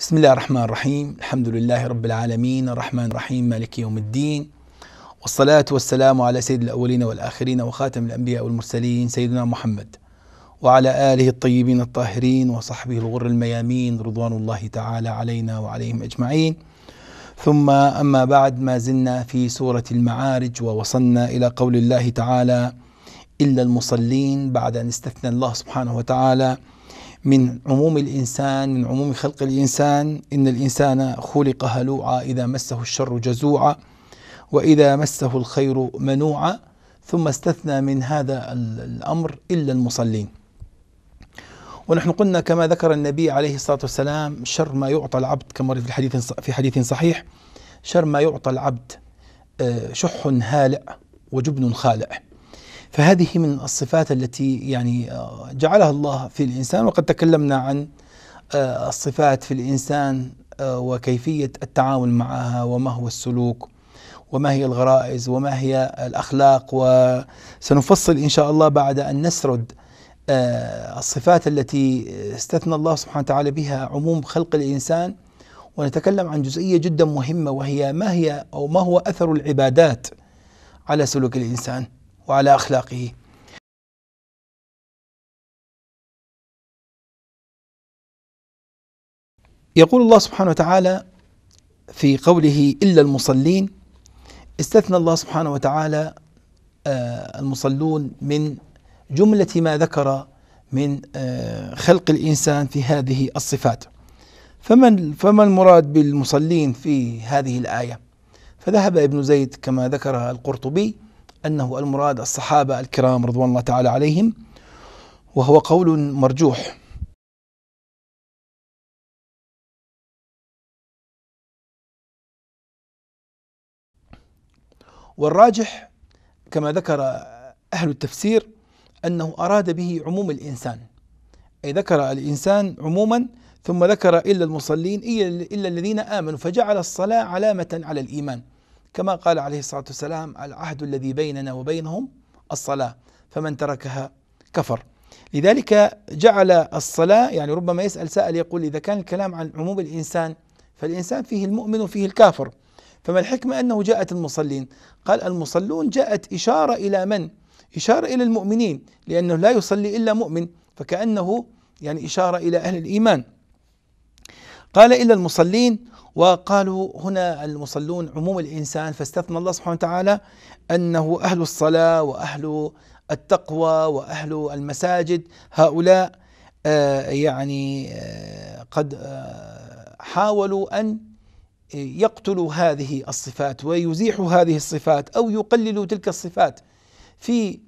بسم الله الرحمن الرحيم الحمد لله رب العالمين الرحمن الرحيم مالك يوم الدين والصلاة والسلام على سيد الأولين والآخرين وخاتم الأنبياء والمرسلين سيدنا محمد وعلى آله الطيبين الطاهرين وصحبه الغر الميامين رضوان الله تعالى علينا وعليهم أجمعين ثم أما بعد ما زلنا في سورة المعارج ووصلنا إلى قول الله تعالى إلا المصلين بعد أن استثنى الله سبحانه وتعالى من عموم الإنسان من عموم خلق الإنسان إن الإنسان خلق هلوعا إذا مسه الشر جزوعا وإذا مسه الخير منوعا ثم استثنى من هذا الأمر إلا المصلين ونحن قلنا كما ذكر النبي عليه الصلاة والسلام شر ما يعطى العبد كما في الحديث في حديث صحيح شر ما يعطى العبد آه، شح هالع وجبن خالع فهذه من الصفات التي يعني آه، جعلها الله في الانسان وقد تكلمنا عن آه، الصفات في الانسان آه، وكيفيه التعامل معها وما هو السلوك وما هي الغرائز وما هي الاخلاق وسنفصل ان شاء الله بعد ان نسرد الصفات التي استثنى الله سبحانه وتعالى بها عموم خلق الانسان ونتكلم عن جزئيه جدا مهمه وهي ما هي او ما هو اثر العبادات على سلوك الانسان. وعلى أخلاقه يقول الله سبحانه وتعالى في قوله إلا المصلين استثنى الله سبحانه وتعالى آه، المصلون من جملة ما ذكر من آه، خلق الإنسان في هذه الصفات فمن فما المراد بالمصلين في هذه الآية فذهب ابن زيد كما ذكرها القرطبي أنه المراد الصحابة الكرام رضوان الله تعالى عليهم وهو قول مرجوح والراجح كما ذكر أهل التفسير أنه أراد به عموم الإنسان أي ذكر الإنسان عموما ثم ذكر إلا المصلين إلا الذين آمنوا فجعل الصلاة علامة على الإيمان كما قال عليه الصلاة والسلام العهد الذي بيننا وبينهم الصلاة فمن تركها كفر لذلك جعل الصلاة يعني ربما يسأل سائل يقول إذا كان الكلام عن عموم الإنسان فالإنسان فيه المؤمن وفيه الكافر فما الحكمة أنه جاءت المصلين قال المصلون جاءت إشارة إلى من إشارة إلى المؤمنين لأنه لا يصلي إلا مؤمن فكأنه يعني إشارة إلى أهل الإيمان قال إلا المصلين وقالوا هنا المصلون عموم الإنسان فاستثنى الله سبحانه وتعالى أنه أهل الصلاة وأهل التقوى وأهل المساجد هؤلاء آه، يعني آه، قد آه، حاولوا أن يقتلوا هذه الصفات ويزيحوا هذه الصفات أو يقللوا تلك الصفات في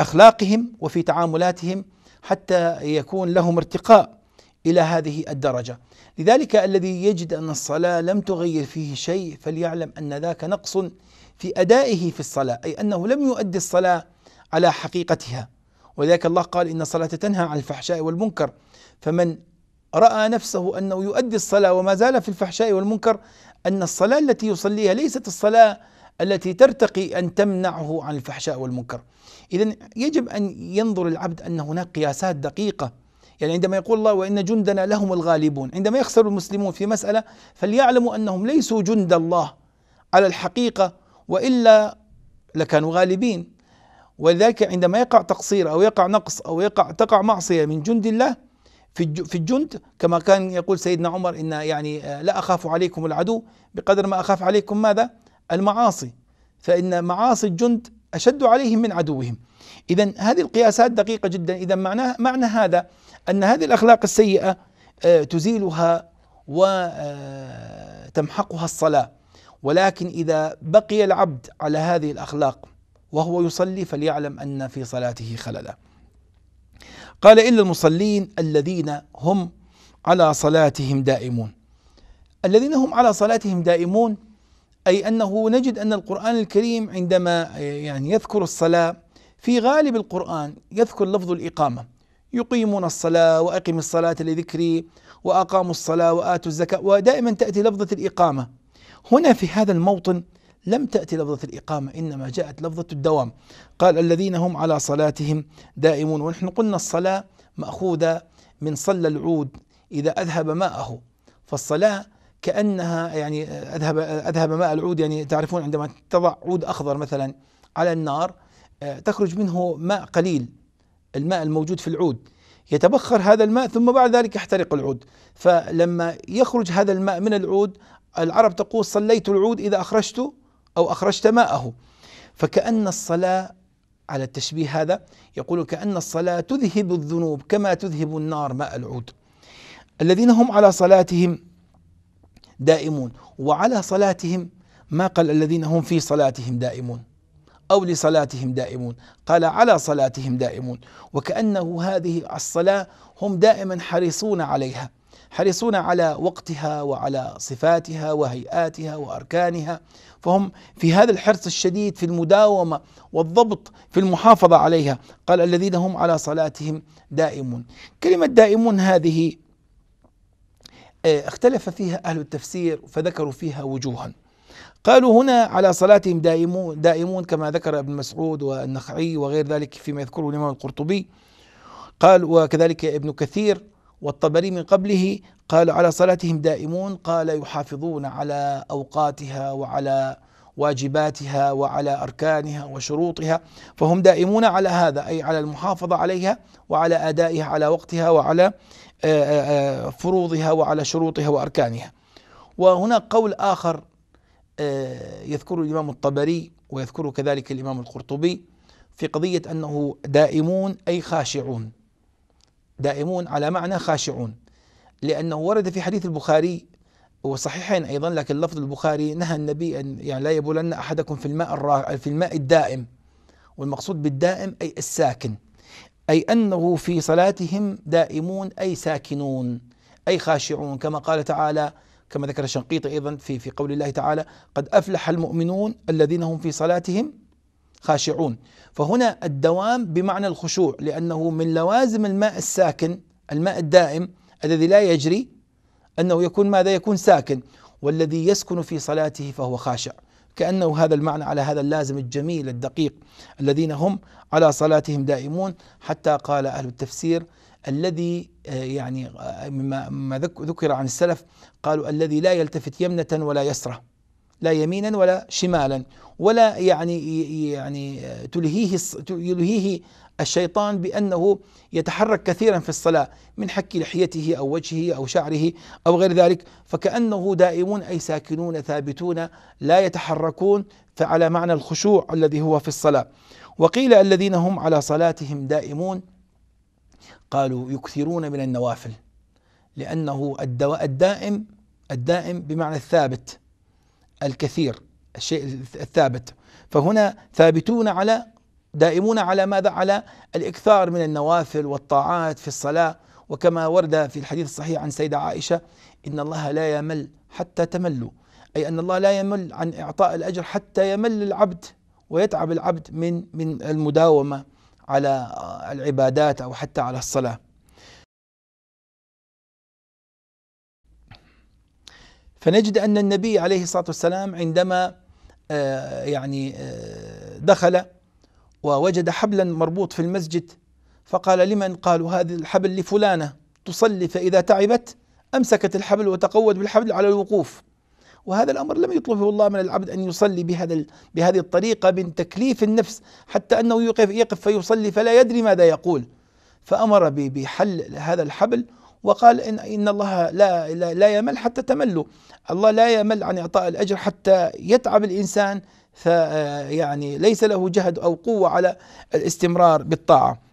أخلاقهم وفي تعاملاتهم حتى يكون لهم ارتقاء الى هذه الدرجه، لذلك الذي يجد ان الصلاه لم تغير فيه شيء فليعلم ان ذاك نقص في ادائه في الصلاه، اي انه لم يؤدي الصلاه على حقيقتها، ولذلك الله قال ان الصلاه تنهى عن الفحشاء والمنكر، فمن راى نفسه انه يؤدي الصلاه وما زال في الفحشاء والمنكر ان الصلاه التي يصليها ليست الصلاه التي ترتقي ان تمنعه عن الفحشاء والمنكر. اذا يجب ان ينظر العبد ان هناك قياسات دقيقه يعني عندما يقول الله وإن جندنا لهم الغالبون عندما يخسر المسلمون في مسألة فليعلموا أنهم ليسوا جند الله على الحقيقة وإلا لكانوا غالبين ولذلك عندما يقع تقصير أو يقع نقص أو يقع تقع معصية من جند الله في في الجند كما كان يقول سيدنا عمر إن يعني لا أخاف عليكم العدو بقدر ما أخاف عليكم ماذا؟ المعاصي فإن معاصي الجند أشد عليهم من عدوهم إذا هذه القياسات دقيقة جدا إذا معناه معنى هذا أن هذه الأخلاق السيئة آه، تزيلها وتمحقها آه، الصلاة ولكن إذا بقي العبد على هذه الأخلاق وهو يصلي فليعلم أن في صلاته خللا قال إلا المصلين الذين هم على صلاتهم دائمون الذين هم على صلاتهم دائمون أي أنه نجد أن القرآن الكريم عندما آه، يعني يذكر الصلاة في غالب القرآن يذكر لفظ الإقامة يقيمون الصلاة وأقم الصلاة لذكري وأقاموا الصلاة وآتوا الزكاة ودائما تأتي لفظة الإقامة هنا في هذا الموطن لم تأتي لفظة الإقامة إنما جاءت لفظة الدوام قال الذين هم على صلاتهم دائمون ونحن قلنا الصلاة مأخوذة من صلى العود إذا أذهب ماءه فالصلاة كأنها يعني أذهب أذهب ماء العود يعني تعرفون عندما تضع عود أخضر مثلا على النار آه، تخرج منه ماء قليل الماء الموجود في العود يتبخر هذا الماء ثم بعد ذلك يحترق العود فلما يخرج هذا الماء من العود العرب تقول صليت العود إذا أخرجت أو أخرجت ماءه فكأن الصلاة على التشبيه هذا يقول كأن الصلاة تذهب الذنوب كما تذهب النار ماء العود الذين هم على صلاتهم دائمون وعلى صلاتهم ما قال الذين هم في صلاتهم دائمون أو لصلاتهم دائمون قال على صلاتهم دائمون وكأنه هذه الصلاة هم دائما حريصون عليها حريصون على وقتها وعلى صفاتها وهيئاتها واركانها فهم في هذا الحرص الشديد في المداومه والضبط في المحافظه عليها قال الذين هم على صلاتهم دائمون كلمه دائمون هذه آه، اختلف فيها اهل التفسير فذكروا فيها وجوها قالوا هنا على صلاتهم دائمون, دائمون كما ذكر ابن مسعود والنخعي وغير ذلك فيما يذكره الإمام القرطبي قال وكذلك ابن كثير والطبري من قبله قالوا على صلاتهم دائمون قال يحافظون على أوقاتها وعلى واجباتها وعلى أركانها وشروطها فهم دائمون على هذا أي على المحافظة عليها وعلى أدائها على وقتها وعلى آه، آه، آه، فروضها وعلى شروطها وأركانها وهنا قول آخر آه، يذكره الإمام الطبري ويذكره كذلك الإمام القرطبي في قضية أنه دائمون أي خاشعون دائمون على معنى خاشعون لأنه ورد في حديث البخاري وصحيحين أيضا لكن لفظ البخاري نهى النبي أن يعني لا يبولن أحدكم في الماء في الماء الدائم والمقصود بالدائم أي الساكن أي أنه في صلاتهم دائمون أي ساكنون أي خاشعون كما قال تعالى كما ذكر الشنقيطي أيضا في في قول الله تعالى قد أفلح المؤمنون الذين هم في صلاتهم خاشعون فهنا الدوام بمعنى الخشوع لأنه من لوازم الماء الساكن الماء الدائم الذي لا يجري أنه يكون ماذا يكون ساكن والذي يسكن في صلاته فهو خاشع كأنه هذا المعنى على هذا اللازم الجميل الدقيق الذين هم على صلاتهم دائمون حتى قال أهل التفسير الذي آه، يعني آه، مما ذكر عن السلف قالوا الذي لا يلتفت يمنة ولا يسرة لا يمينا ولا شمالا ولا يعني يعني آه، تلهيه يلهيه الشيطان بانه يتحرك كثيرا في الصلاه من حك لحيته او وجهه او شعره او غير ذلك فكانه دائمون اي ساكنون ثابتون لا يتحركون فعلى معنى الخشوع الذي هو في الصلاه وقيل الذين هم على صلاتهم دائمون قالوا يكثرون من النوافل لأنه الدواء الدائم الدائم بمعنى الثابت الكثير الشيء الثابت فهنا ثابتون على دائمون على ماذا على الإكثار من النوافل والطاعات في الصلاة وكما ورد في الحديث الصحيح عن سيدة عائشة إن الله لا يمل حتى تملوا أي أن الله لا يمل عن إعطاء الأجر حتى يمل العبد ويتعب العبد من من المداومة على العبادات أو حتى على الصلاة فنجد أن النبي عليه الصلاة والسلام عندما آه، يعني آه، دخل ووجد حبلا مربوط في المسجد فقال لمن قالوا هذا الحبل لفلانة تصلي فإذا تعبت أمسكت الحبل وتقود بالحبل على الوقوف وهذا الأمر لم يطلبه الله من العبد أن يصلي بهذا بهذه الطريقة من تكليف النفس حتى أنه يقف يقف فيصلي فلا يدري ماذا يقول فأمر بحل هذا الحبل وقال إن, إن الله لا, لا, لا يمل حتى تملوا الله لا يمل عن إعطاء الأجر حتى يتعب الإنسان آه، يعني ليس له جهد أو قوة على الاستمرار بالطاعة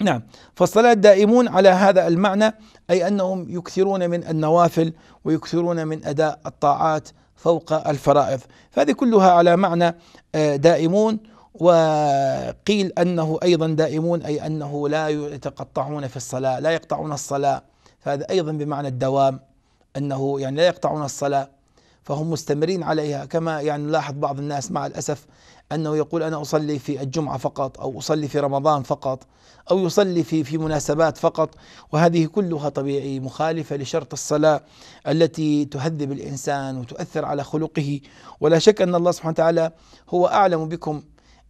نعم فالصلاة دائمون على هذا المعنى أي أنهم يكثرون من النوافل ويكثرون من أداء الطاعات فوق الفرائض فهذه كلها على معنى آه، دائمون وقيل أنه أيضا دائمون أي أنه لا يتقطعون في الصلاة لا يقطعون الصلاة فهذا أيضا بمعنى الدوام أنه يعني لا يقطعون الصلاة فهم مستمرين عليها كما يعني نلاحظ بعض الناس مع الأسف أنه يقول أنا أصلي في الجمعة فقط أو أصلي في رمضان فقط أو يصلي في في مناسبات فقط وهذه كلها طبيعي مخالفة لشرط الصلاة التي تهذب الإنسان وتؤثر على خلقه ولا شك أن الله سبحانه وتعالى هو أعلم بكم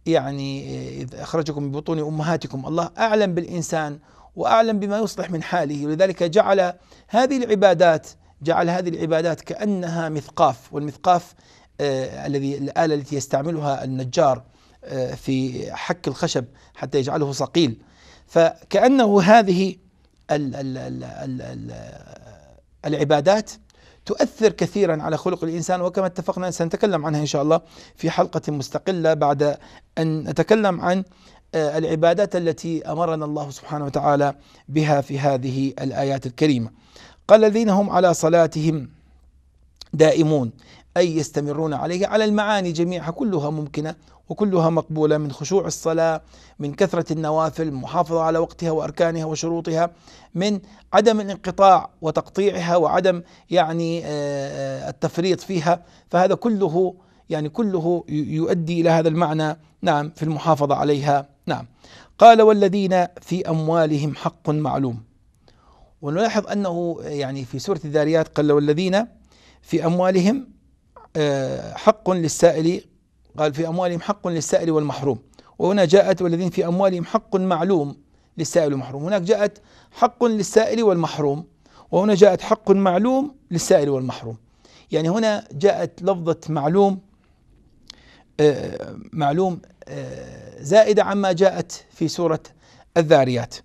يعني إذ أخرجكم من بطون أمهاتكم الله أعلم بالإنسان وأعلم بما يصلح من حاله ولذلك جعل هذه العبادات جعل هذه العبادات كأنها مثقاف والمثقاف آه، الذي الآلة التي يستعملها النجار آه، في حك الخشب حتى يجعله صقيل فكأنه هذه العبادات تؤثر كثيرا على خلق الانسان وكما اتفقنا سنتكلم عنها ان شاء الله في حلقه مستقله بعد ان نتكلم عن آه، العبادات التي امرنا الله سبحانه وتعالى بها في هذه الايات الكريمه. قال الذين هم على صلاتهم دائمون أي يستمرون عليه على المعاني جميعها كلها ممكنة وكلها مقبولة من خشوع الصلاة من كثرة النوافل المحافظة على وقتها وأركانها وشروطها من عدم الانقطاع وتقطيعها وعدم يعني آه، آه، التفريط فيها فهذا كله يعني كله يؤدي إلى هذا المعنى نعم في المحافظة عليها نعم قال والذين في أموالهم حق معلوم ونلاحظ أنه يعني في سورة الذاريات قال والذين في أموالهم آه، حق للسائل قال في أموالهم حق للسائل والمحروم وهنا جاءت والذين في أموالهم حق معلوم للسائل والمحروم هناك جاءت حق للسائل والمحروم وهنا جاءت حق معلوم للسائل والمحروم يعني هنا جاءت لفظة معلوم آه، معلوم آه، زائدة عما جاءت في سورة الذاريات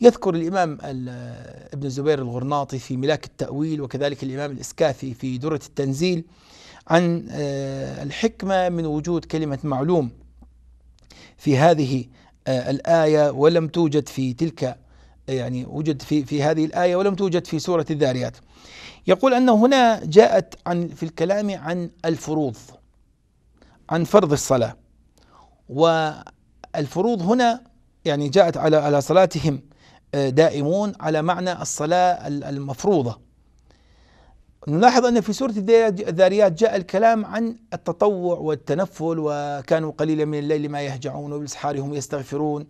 يذكر الإمام ابن الزبير الغرناطي في ملاك التأويل وكذلك الإمام الإسكافي في درة التنزيل عن آه، الحكمة من وجود كلمة معلوم في هذه آه، الآية ولم توجد في تلك آه، يعني وجد في في هذه الآية ولم توجد في سورة الذاريات. يقول أن هنا جاءت عن في الكلام عن الفروض عن فرض الصلاة والفروض هنا يعني جاءت على على صلاتهم دائمون على معنى الصلاة المفروضة نلاحظ أن في سورة الذاريات جاء الكلام عن التطوع والتنفل وكانوا قليلا من الليل ما يهجعون وبالإسحار هم يستغفرون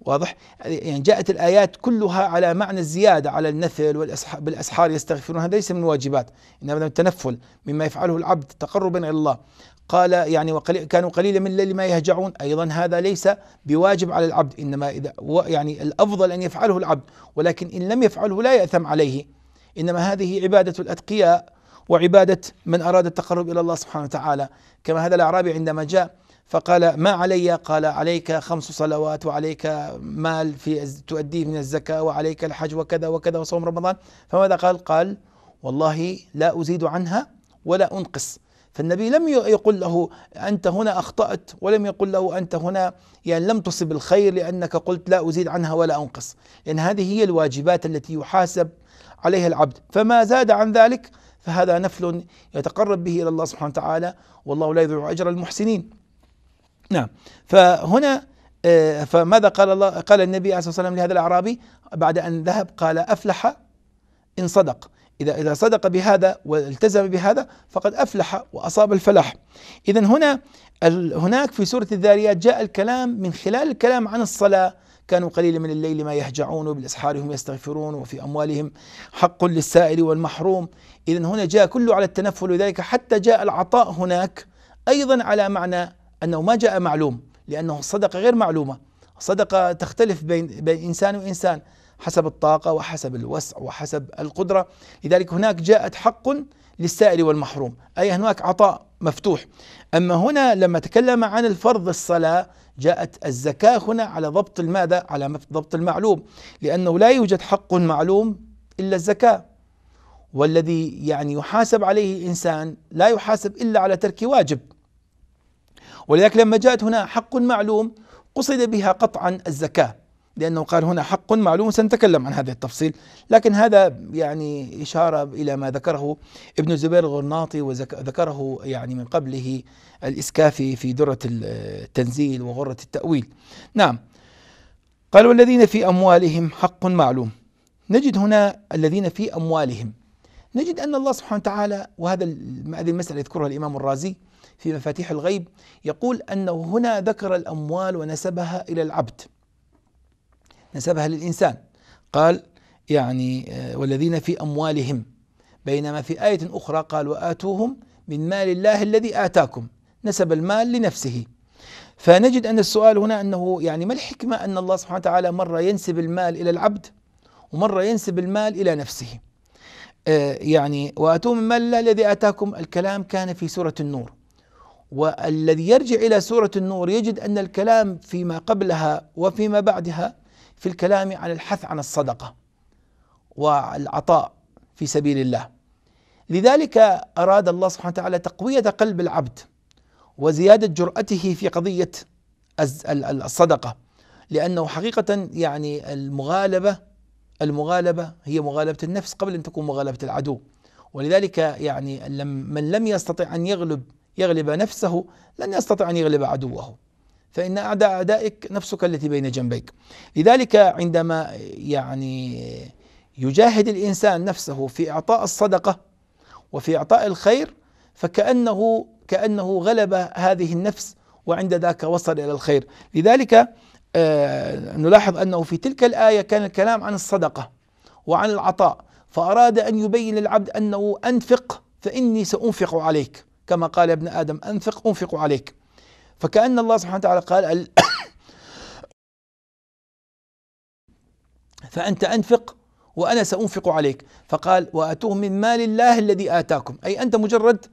واضح يعني جاءت الآيات كلها على معنى الزيادة على النثل والأسحار يستغفرون هذا ليس من الواجبات إنما التنفل مما يفعله العبد تقربا إلى الله قال يعني وقلي كانوا قليلا من الليل ما يهجعون ايضا هذا ليس بواجب على العبد انما اذا يعني الافضل ان يفعله العبد ولكن ان لم يفعله لا ياثم عليه انما هذه عباده الاتقياء وعباده من اراد التقرب الى الله سبحانه وتعالى كما هذا الاعرابي عندما جاء فقال ما علي قال عليك خمس صلوات وعليك مال في تؤديه من الزكاه وعليك الحج وكذا وكذا وصوم رمضان فماذا قال؟ قال والله لا ازيد عنها ولا انقص فالنبي لم يقل له انت هنا اخطات ولم يقل له انت هنا يعني لم تصب الخير لانك قلت لا ازيد عنها ولا انقص لان هذه هي الواجبات التي يحاسب عليها العبد فما زاد عن ذلك فهذا نفل يتقرب به الى الله سبحانه وتعالى والله لا يضيع اجر المحسنين. نعم فهنا آه، فماذا قال الله قال النبي عليه الصلاه والسلام لهذا الاعرابي بعد ان ذهب قال افلح ان صدق اذا اذا صدق بهذا والتزم بهذا فقد افلح واصاب الفلاح. اذا هنا هناك في سوره الذاريات جاء الكلام من خلال الكلام عن الصلاه كانوا قليلا من الليل ما يهجعون وبالأسحار هم يستغفرون وفي أموالهم حق للسائل والمحروم إذا هنا جاء كله على التنفل لذلك حتى جاء العطاء هناك أيضا على معنى أنه ما جاء معلوم لأنه الصدقة غير معلومة الصدقة تختلف بين, بين إنسان وإنسان حسب الطاقة وحسب الوسع وحسب القدرة لذلك هناك جاءت حق للسائل والمحروم أي هناك عطاء مفتوح أما هنا لما تكلم عن الفرض الصلاة جاءت الزكاة هنا على ضبط الماذا على ضبط المعلوم لأنه لا يوجد حق معلوم إلا الزكاة والذي يعني يحاسب عليه إنسان لا يحاسب إلا على ترك واجب ولذلك لما جاءت هنا حق معلوم قصد بها قطعا الزكاه لأنه قال هنا حق معلوم سنتكلم عن هذا التفصيل لكن هذا يعني إشارة إلى ما ذكره ابن الزبير الغرناطي وذكره يعني من قبله الإسكافي في درة التنزيل وغرة التأويل نعم قال والذين في أموالهم حق معلوم نجد هنا الذين في أموالهم نجد أن الله سبحانه وتعالى وهذا هذه المسألة يذكرها الإمام الرازي في مفاتيح الغيب يقول أنه هنا ذكر الأموال ونسبها إلى العبد نسبها للإنسان قال يعني آه، والذين في أموالهم بينما في آية أخرى قال وآتوهم من مال الله الذي آتاكم نسب المال لنفسه فنجد أن السؤال هنا أنه يعني ما الحكمة أن الله سبحانه وتعالى مرة ينسب المال إلى العبد ومرة ينسب المال إلى نفسه آه، يعني وآتوهم من مال الله الذي آتاكم الكلام كان في سورة النور والذي يرجع إلى سورة النور يجد أن الكلام فيما قبلها وفيما بعدها في الكلام عن الحث عن الصدقه والعطاء في سبيل الله لذلك اراد الله سبحانه وتعالى تقويه قلب العبد وزياده جرأته في قضيه الصدقه لانه حقيقه يعني المغالبه المغالبه هي مغالبه النفس قبل ان تكون مغالبه العدو ولذلك يعني من لم يستطع ان يغلب يغلب نفسه لن يستطيع ان يغلب عدوه فإن أعدى أعدائك نفسك التي بين جنبيك لذلك عندما يعني يجاهد الإنسان نفسه في إعطاء الصدقة وفي إعطاء الخير فكأنه كأنه غلب هذه النفس وعند ذاك وصل إلى الخير لذلك آه، نلاحظ أنه في تلك الآية كان الكلام عن الصدقة وعن العطاء فأراد أن يبين للعبد أنه أنفق فإني سأنفق عليك كما قال ابن آدم أنفق أنفق عليك فكأن الله سبحانه وتعالى قال فأنت أنفق وأنا سأنفق عليك فقال وآتوه من مال الله الذي آتاكم أي أنت مجرد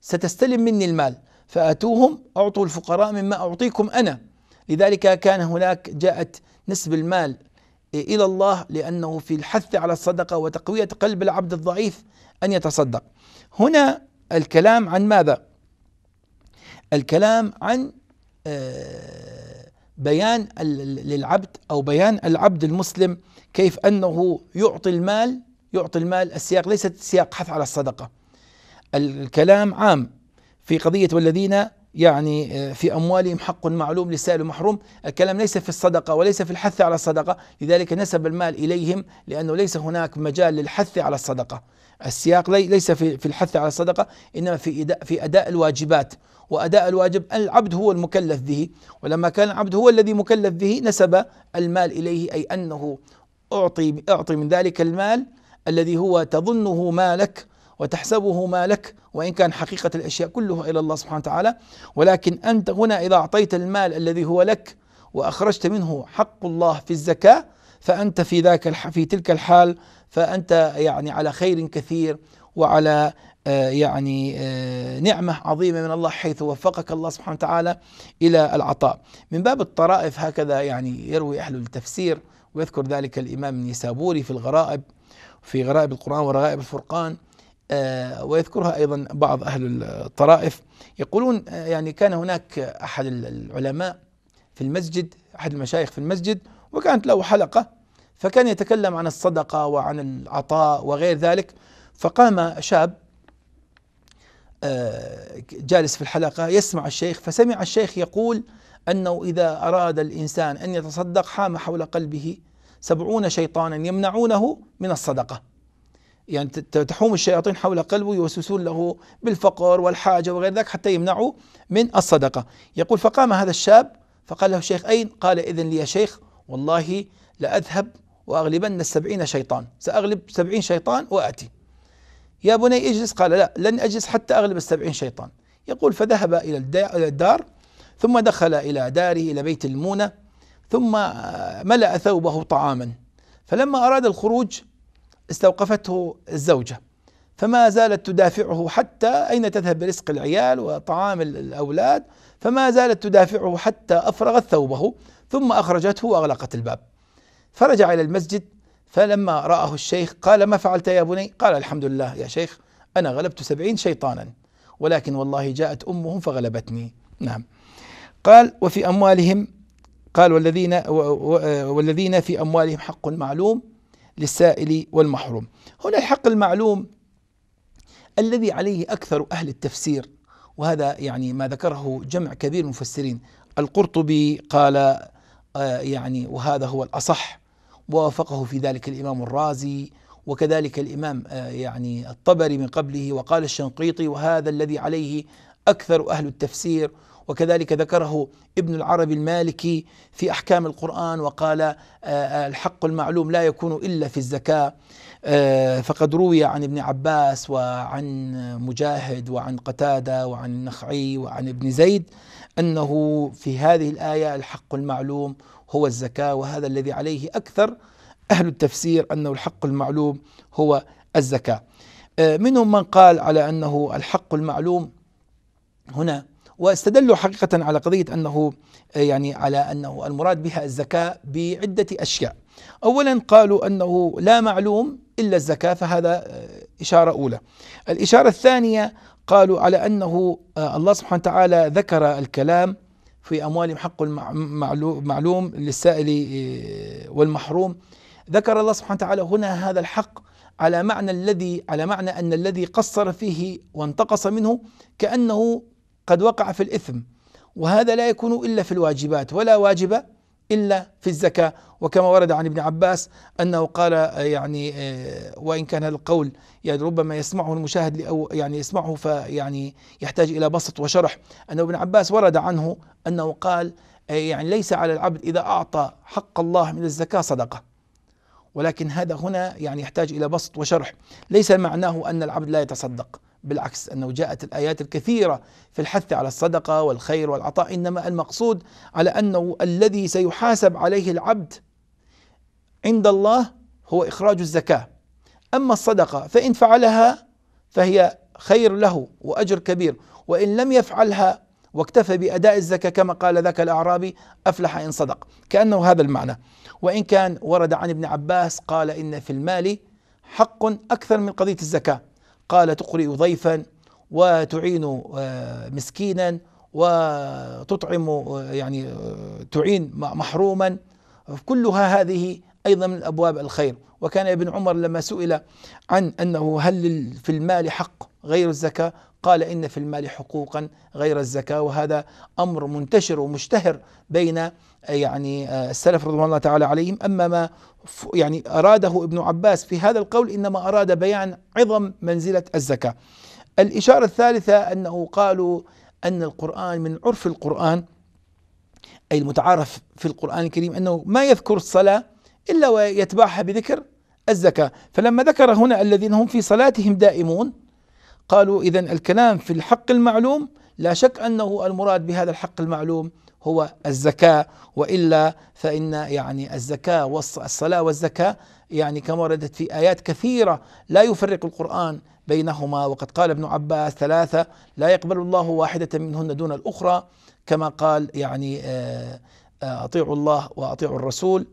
ستستلم مني المال فآتوهم أعطوا الفقراء مما أعطيكم أنا لذلك كان هناك جاءت نسب المال إلى الله لأنه في الحث على الصدقة وتقوية قلب العبد الضعيف أن يتصدق هنا الكلام عن ماذا الكلام عن آه، بيان للعبد أو بيان العبد المسلم كيف أنه يعطي المال يعطي المال السياق ليست سياق حث على الصدقة الكلام عام في قضية والذين يعني آه، في أموالهم حق معلوم للسائل محروم الكلام ليس في الصدقة وليس في الحث على الصدقة لذلك نسب المال إليهم لأنه ليس هناك مجال للحث على الصدقة السياق ليس في الحث على الصدقة إنما في أداء الواجبات وأداء الواجب العبد هو المكلف به ولما كان العبد هو الذي مكلف به نسب المال إليه أي أنه أعطي أعطي من ذلك المال الذي هو تظنه مالك وتحسبه مالك وإن كان حقيقة الأشياء كلها إلى الله سبحانه وتعالى ولكن أنت هنا إذا أعطيت المال الذي هو لك وأخرجت منه حق الله في الزكاة فأنت في ذاك في تلك الحال فأنت يعني على خير كثير وعلى آه، يعني آه، نعمة عظيمة من الله حيث وفقك الله سبحانه وتعالى إلى العطاء من باب الطرائف هكذا يعني يروي أهل التفسير ويذكر ذلك الإمام النيسابوري في الغرائب في غرائب القرآن ورغائب الفرقان آه، ويذكرها أيضا بعض أهل الطرائف يقولون يعني كان هناك أحد العلماء في المسجد أحد المشايخ في المسجد وكانت له حلقة فكان يتكلم عن الصدقة وعن العطاء وغير ذلك فقام شاب آه، جالس في الحلقة يسمع الشيخ فسمع الشيخ يقول أنه إذا أراد الإنسان أن يتصدق حام حول قلبه سبعون شيطانا يمنعونه من الصدقة يعني تحوم الشياطين حول قلبه يوسوسون له بالفقر والحاجة وغير ذلك حتى يمنعه من الصدقة يقول فقام هذا الشاب فقال له الشيخ أين قال إذن لي يا شيخ والله لأذهب وأغلبن السبعين شيطان سأغلب سبعين شيطان وآتي يا بني اجلس قال لا لن أجلس حتى أغلب السبعين شيطان يقول فذهب إلى الدار ثم دخل إلى داره إلى بيت المونة ثم آه، ملأ ثوبه طعاما فلما أراد الخروج استوقفته الزوجة فما زالت تدافعه حتى أين تذهب برزق العيال وطعام الأولاد فما زالت تدافعه حتى أفرغت ثوبه ثم أخرجته وأغلقت الباب فرجع إلى المسجد فلما رآه الشيخ قال ما فعلت يا بني قال الحمد لله يا شيخ أنا غلبت سبعين شيطانا ولكن والله جاءت أمهم فغلبتني نعم قال وفي أموالهم قال والذين والذين في أموالهم حق معلوم للسائل والمحروم هنا الحق المعلوم الذي عليه أكثر أهل التفسير وهذا يعني ما ذكره جمع كبير من المفسرين القرطبي قال آه، يعني وهذا هو الأصح ووافقه في ذلك الإمام الرازي وكذلك الإمام آه، يعني الطبري من قبله وقال الشنقيطي وهذا الذي عليه أكثر أهل التفسير وكذلك ذكره ابن العربي المالكي في أحكام القرآن وقال آه، آه، الحق المعلوم لا يكون إلا في الزكاة فقد روي عن ابن عباس وعن مجاهد وعن قتادة وعن النخعي وعن ابن زيد أنه في هذه الآية الحق المعلوم هو الزكاة وهذا الذي عليه أكثر أهل التفسير أنه الحق المعلوم هو الزكاة آه، منهم من قال على أنه الحق المعلوم هنا واستدلوا حقيقة على قضية أنه آه، يعني على أنه المراد بها الزكاة بعدة أشياء أولا قالوا أنه لا معلوم إلا الزكاة فهذا آه، إشارة أولى الإشارة الثانية قالوا على أنه الله سبحانه وتعالى ذكر الكلام في أموالهم حق معلوم للسائل آه، والمحروم ذكر الله سبحانه وتعالى هنا هذا الحق على معنى الذي على معنى أن الذي قصر فيه وانتقص منه كأنه قد وقع في الإثم وهذا لا يكون إلا في الواجبات ولا واجب إلا في الزكاة وكما ورد عن ابن عباس أنه قال آه، يعني آه، وإن كان هذا القول يعني ربما يسمعه المشاهد أو يعني يسمعه فيعني يحتاج إلى بسط وشرح أن ابن عباس ورد عنه أنه قال آه، يعني ليس على العبد إذا أعطى حق الله من الزكاة صدقة ولكن هذا هنا يعني يحتاج إلى بسط وشرح ليس معناه أن العبد لا يتصدق بالعكس انه جاءت الايات الكثيره في الحث على الصدقه والخير والعطاء انما المقصود على انه الذي سيحاسب عليه العبد عند الله هو اخراج الزكاه اما الصدقه فان فعلها فهي خير له واجر كبير وان لم يفعلها واكتفى باداء الزكاه كما قال ذاك الاعرابي افلح ان صدق كانه هذا المعنى وان كان ورد عن ابن عباس قال ان في المال حق اكثر من قضيه الزكاه قال تقرئ ضيفا وتعين آه، مسكينا وتطعم آه، يعني آه، تعين محروما كلها هذه أيضا من أبواب الخير وكان ابن عمر لما سئل عن أنه هل في المال حق غير الزكاة قال إن في المال حقوقا غير الزكاة وهذا أمر منتشر ومشتهر بين يعني السلف رضوان الله تعالى عليهم أما ما يعني أراده ابن عباس في هذا القول إنما أراد بيان عظم منزلة الزكاة الإشارة الثالثة أنه قالوا أن القرآن من عرف القرآن أي المتعارف في القرآن الكريم أنه ما يذكر الصلاة إلا ويتبعها بذكر الزكاة فلما ذكر هنا الذين هم في صلاتهم دائمون قالوا إذا الكلام في الحق المعلوم لا شك أنه المراد بهذا الحق المعلوم هو الزكاة وإلا فإن يعني الزكاة والصلاة والزكاة يعني كما وردت في آيات كثيرة لا يفرق القرآن بينهما وقد قال ابن عباس ثلاثة لا يقبل الله واحدة منهن دون الأخرى كما قال يعني آه، آه، أطيعوا الله وأطيعوا الرسول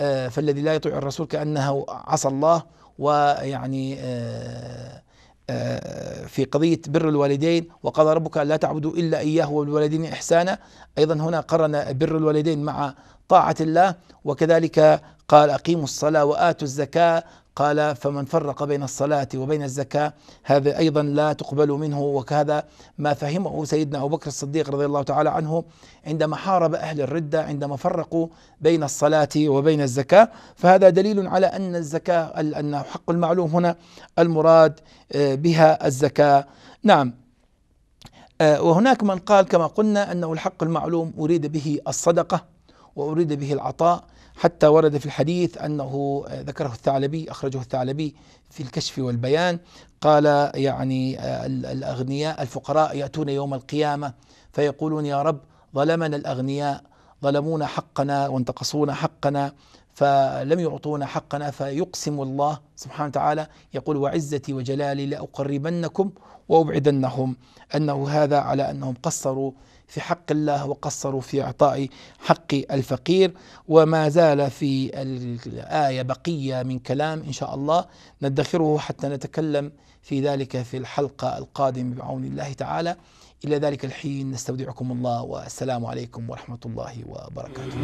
آه، فالذي لا يطيع الرسول كأنه عصى الله ويعني آه، آه، في قضية بر الوالدين وقضى ربك لا تعبدوا إلا إياه وبالوالدين إحسانا أيضا هنا قرن بر الوالدين مع طاعة الله وكذلك قال أقيموا الصلاة وآتوا الزكاة قال فمن فرق بين الصلاة وبين الزكاة هذا أيضا لا تقبل منه وكذا ما فهمه سيدنا أبو بكر الصديق رضي الله تعالى عنه عندما حارب أهل الردة عندما فرقوا بين الصلاة وبين الزكاة فهذا دليل على أن الزكاة أن حق المعلوم هنا المراد آه، بها الزكاة نعم آه، وهناك من قال كما قلنا أنه الحق المعلوم أريد به الصدقة وأريد به العطاء حتى ورد في الحديث أنه ذكره الثعلبي أخرجه الثعلبي في الكشف والبيان قال يعني آه، الأغنياء الفقراء يأتون يوم القيامة فيقولون يا رب ظلمنا الأغنياء ظلمونا حقنا وانتقصونا حقنا فلم يعطونا حقنا فيقسم الله سبحانه وتعالى يقول وعزتي وجلالي لأقربنكم وأبعدنهم أنه هذا على أنهم قصروا في حق الله وقصروا في إعطاء حق الفقير وما زال في الآية بقية من كلام إن شاء الله ندخره حتى نتكلم في ذلك في الحلقة القادمة بعون الله تعالى إلى ذلك الحين نستودعكم الله والسلام عليكم ورحمة الله وبركاته